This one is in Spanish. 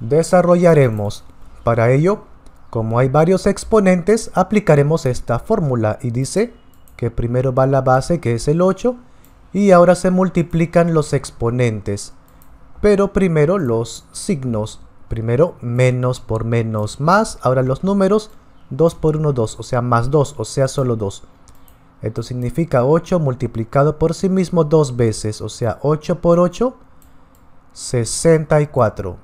desarrollaremos. Para ello, como hay varios exponentes, aplicaremos esta fórmula y dice que primero va la base que es el 8 y ahora se multiplican los exponentes. Pero primero los signos. Primero menos por menos más, ahora los números 2 por 1, 2, o sea más 2, o sea solo 2. Esto significa 8 multiplicado por sí mismo dos veces, o sea 8 por 8, 64.